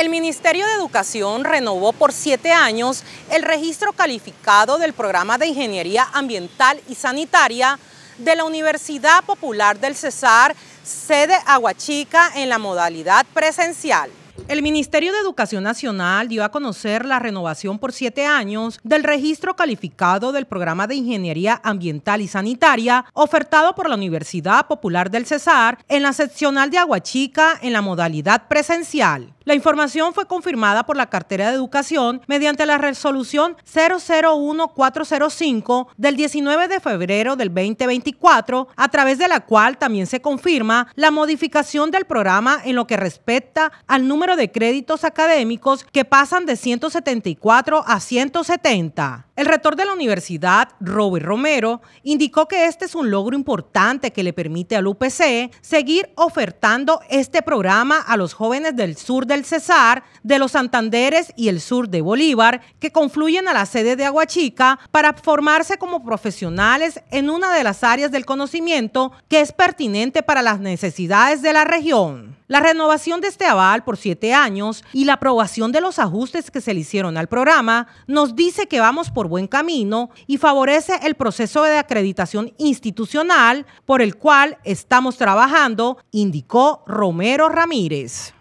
El Ministerio de Educación renovó por siete años el registro calificado del programa de Ingeniería Ambiental y Sanitaria de la Universidad Popular del Cesar, sede Aguachica, en la modalidad presencial. El Ministerio de Educación Nacional dio a conocer la renovación por siete años del registro calificado del programa de Ingeniería Ambiental y Sanitaria ofertado por la Universidad Popular del Cesar en la seccional de Aguachica en la modalidad presencial. La información fue confirmada por la cartera de Educación mediante la resolución 001405 del 19 de febrero del 2024, a través de la cual también se confirma la modificación del programa en lo que respecta al número de créditos académicos que pasan de 174 a 170. El rector de la universidad, Robert Romero, indicó que este es un logro importante que le permite al UPC seguir ofertando este programa a los jóvenes del sur del Cesar, de los Santanderes y el sur de Bolívar, que confluyen a la sede de Aguachica para formarse como profesionales en una de las áreas del conocimiento que es pertinente para las necesidades de la región. La renovación de este aval por siete años y la aprobación de los ajustes que se le hicieron al programa nos dice que vamos por buen camino y favorece el proceso de acreditación institucional por el cual estamos trabajando, indicó Romero Ramírez.